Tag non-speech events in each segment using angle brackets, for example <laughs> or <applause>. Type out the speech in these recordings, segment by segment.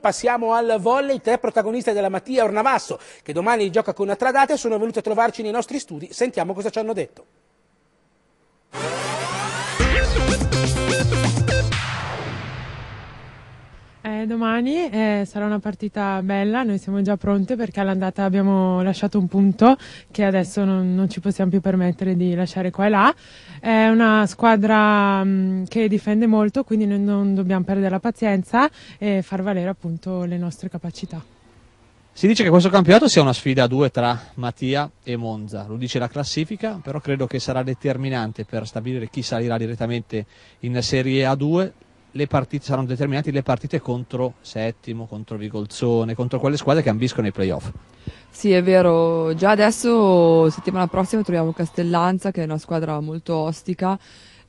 Passiamo al volley, tre protagoniste della Mattia Ornavasso che domani gioca con Tradate sono venute a trovarci nei nostri studi, sentiamo cosa ci hanno detto. Eh, domani eh, sarà una partita bella, noi siamo già pronte perché all'andata abbiamo lasciato un punto che adesso non, non, ci possiamo più permettere di lasciare qua e là. È una squadra mh, mm, che difende molto, quindi noi non dobbiamo perdere la pazienza e far valere appunto le nostre capacità. Si dice che questo campionato sia una sfida a due tra Mattia e Monza, lo dice la classifica, però credo che sarà determinante per stabilire chi salirà direttamente in Serie A2 le partite, saranno determinate le partite contro Settimo, contro Vigolzone, contro quelle squadre che ambiscono i playoff. Sì, è vero, già adesso settimana prossima troviamo Castellanza che è una squadra molto ostica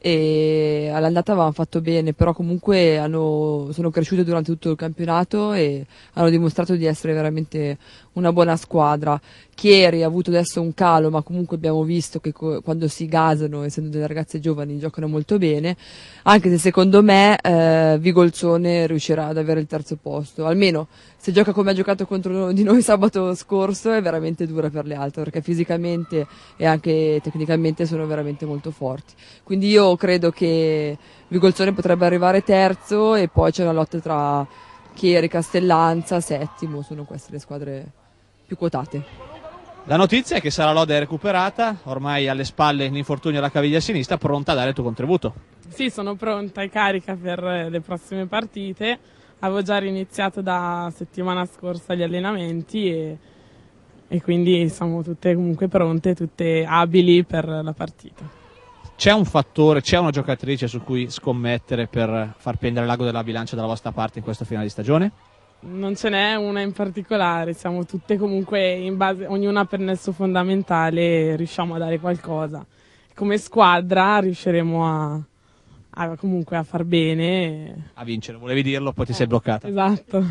e all'andata avevano fatto bene, però comunque hanno, sono cresciute durante tutto il campionato e hanno dimostrato di essere veramente una buona squadra. Chieri ha avuto adesso un calo, ma comunque abbiamo visto che co- quando si gasano, essendo delle ragazze giovani, giocano molto bene, anche se secondo me eh, Vigolzone riuscirà ad avere il terzo posto, almeno se gioca come ha giocato contro <laughs> di noi sabato scorso è veramente dura per le altre, perché fisicamente e anche tecnicamente sono veramente molto forti. Quindi io credo che Vigolzone potrebbe arrivare terzo e poi c'è una lotta tra Chieri, Castellanza, settimo, sono queste le squadre più quotate. La notizia è che Sara Lode è recuperata, ormai alle spalle l'infortunio alla caviglia sinistra, pronta a dare il tuo contributo. Sì, sono pronta e carica per eh, le prossime partite. Avevo già riniziato da settimana scorsa gli allenamenti e, e quindi siamo tutte comunque pronte, tutte abili per la partita c'è un fattore, c'è una giocatrice su cui scommettere per far pendere l'ago della bilancia dalla vostra parte in questo finale di stagione? Non ce n'è una in particolare, siamo tutte comunque in base, ognuna per nesso fondamentale, riusciamo a dare qualcosa. Come squadra riusciremo a, a comunque a far bene. A vincere, volevi dirlo, poi ti eh, sei bloccata. Esatto.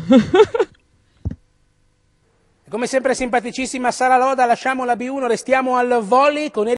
Come sempre simpaticissima Sara Loda, lasciamo la B1, restiamo al volley con